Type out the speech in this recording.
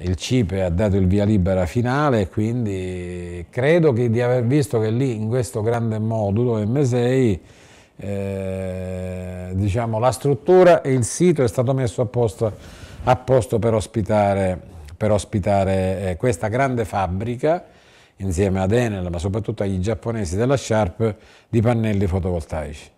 il CIPE ha dato il via libera finale, quindi credo di aver visto che lì in questo grande modulo M6 eh, diciamo, la struttura e il sito è stato messo a posto, a posto per ospitare, per ospitare eh, questa grande fabbrica insieme ad Enel ma soprattutto agli giapponesi della Sharp di pannelli fotovoltaici.